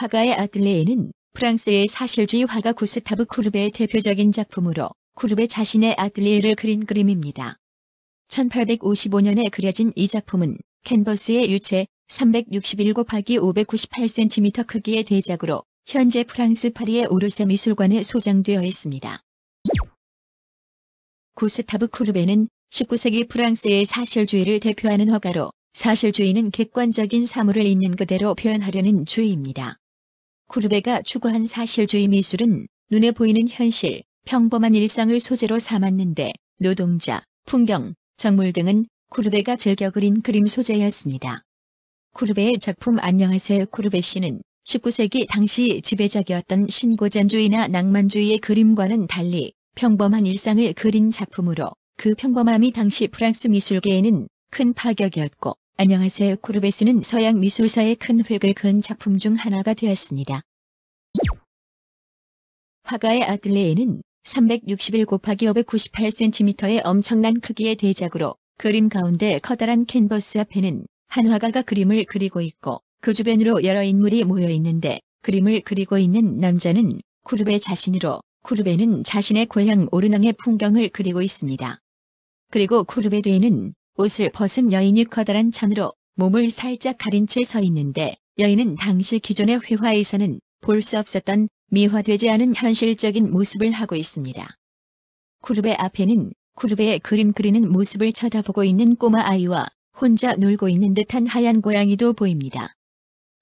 화가의 아틀레에는 프랑스의 사실주의 화가 구스타브 쿠르베의 대표적인 작품으로 쿠르베 자신의 아틀레에를 그린 그림입니다. 1855년에 그려진 이 작품은 캔버스의 유체 361 곱하기 598cm 크기의 대작으로 현재 프랑스 파리의 오르세 미술관에 소장되어 있습니다. 구스타브 쿠르베는 19세기 프랑스의 사실주의를 대표하는 화가로 사실주의는 객관적인 사물을 있는 그대로 표현하려는 주의입니다. 쿠르베가 추구한 사실주의 미술은 눈에 보이는 현실, 평범한 일상을 소재로 삼았는데 노동자, 풍경, 정물 등은 쿠르베가 즐겨 그린 그림 소재였습니다. 쿠르베의 작품 안녕하세요 쿠르베 씨는 19세기 당시 지배적이었던 신고전주의나 낭만주의의 그림과는 달리 평범한 일상을 그린 작품으로 그 평범함이 당시 프랑스 미술계에는 큰 파격이었고 안녕하세요. 코르베스는 서양 미술사의 큰 획을 그은 작품 중 하나가 되었습니다. 화가의 아틀레에는 361 곱하기 598cm의 엄청난 크기의 대작으로 그림 가운데 커다란 캔버스 앞에는 한 화가가 그림을 그리고 있고 그 주변으로 여러 인물이 모여 있는데 그림을 그리고 있는 남자는 쿠르베 자신으로 쿠르베는 자신의 고향 오르낭의 풍경을 그리고 있습니다. 그리고 쿠르베 뒤에는 옷을 벗은 여인이 커다란 천으로 몸을 살짝 가린 채 서 있는데 여인은 당시 기존의 회화에서는 볼 수 없었던 미화되지 않은 현실적인 모습을 하고 있습니다. 그룹의 앞에는 그룹의 그림 그리는 모습을 쳐다보고 있는 꼬마 아이와 혼자 놀고 있는 듯한 하얀 고양이도 보입니다.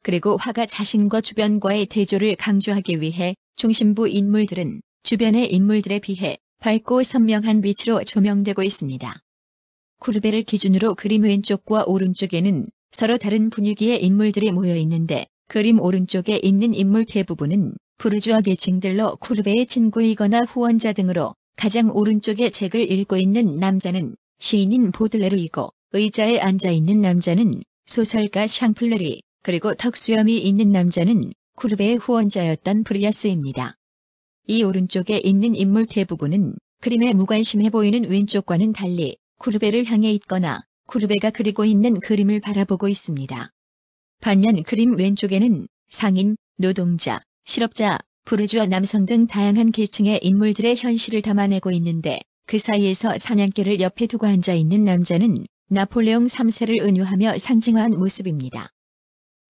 그리고 화가 자신과 주변과의 대조를 강조하기 위해 중심부 인물들은 주변의 인물들에 비해 밝고 선명한 빛으로 조명되고 있습니다. 쿠르베를 기준으로 그림 왼쪽과 오른쪽에는 서로 다른 분위기의 인물들이 모여 있는데 그림 오른쪽에 있는 인물 대부분은 부르주아 계층들로 쿠르베의 친구이거나 후원자 등으로 가장 오른쪽에 책을 읽고 있는 남자는 시인인 보들레르이고 의자에 앉아 있는 남자는 소설가 샹플레리 그리고 턱수염이 있는 남자는 쿠르베의 후원자였던 브리아스입니다. 이 오른쪽에 있는 인물 대부분은 그림에 무관심해 보이는 왼쪽과는 달리 구르베를 향해 있거나 구르베가 그리고 있는 그림을 바라보고 있습니다. 반면 그림 왼쪽에는 상인, 노동자, 실업자, 부르주아 남성 등 다양한 계층의 인물들의 현실을 담아내고 있는데 그 사이에서 사냥개를 옆에 두고 앉아있는 남자는 나폴레옹 3세를 은유하며 상징화한 모습입니다.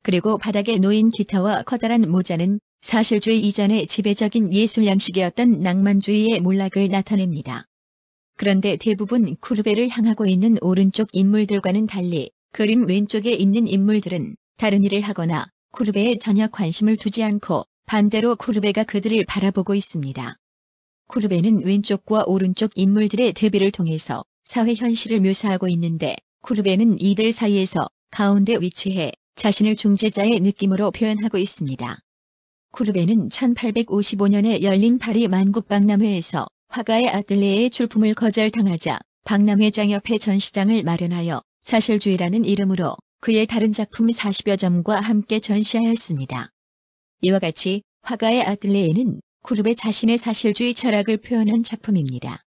그리고 바닥에 놓인 기타와 커다란 모자는 사실주의 이전의 지배적인 예술 양식이었던 낭만주의의 몰락을 나타냅니다. 그런데 대부분 쿠르베를 향하고 있는 오른쪽 인물들과는 달리 그림 왼쪽에 있는 인물들은 다른 일을 하거나 쿠르베에 전혀 관심을 두지 않고 반대로 쿠르베가 그들을 바라보고 있습니다. 쿠르베는 왼쪽과 오른쪽 인물들의 대비를 통해서 사회 현실을 묘사하고 있는데 쿠르베는 이들 사이에서 가운데 위치해 자신을 중재자의 느낌으로 표현하고 있습니다. 쿠르베는 1855년에 열린 파리 만국박람회에서 화가의 아뜰레의 출품을 거절당하자 박남 회장 옆에 전시장을 마련하여 사실주의라는 이름으로 그의 다른 작품 40여 점과 함께 전시하였습니다. 이와 같이 화가의 아뜰레에는 그룹의 자신의 사실주의 철학을 표현한 작품입니다.